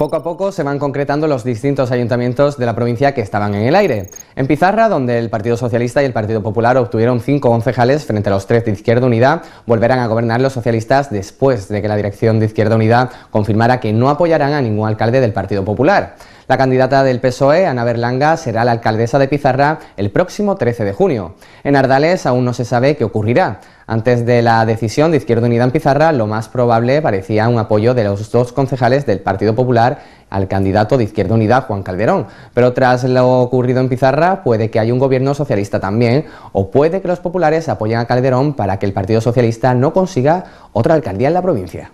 Poco a poco se van concretando los distintos ayuntamientos de la provincia que estaban en el aire. En Pizarra, donde el Partido Socialista y el Partido Popular obtuvieron cinco concejales frente a los tres de Izquierda Unida, volverán a gobernar los socialistas después de que la dirección de Izquierda Unida confirmara que no apoyarán a ningún alcalde del Partido Popular. La candidata del PSOE, Ana Berlanga, será la alcaldesa de Pizarra el próximo 13 de junio. En Ardales aún no se sabe qué ocurrirá. Antes de la decisión de Izquierda Unida en Pizarra, lo más probable parecía un apoyo de los dos concejales del Partido Popular al candidato de Izquierda Unida, Juan Calderón. Pero tras lo ocurrido en Pizarra, puede que haya un gobierno socialista también, o puede que los populares apoyen a Calderón para que el Partido Socialista no consiga otra alcaldía en la provincia.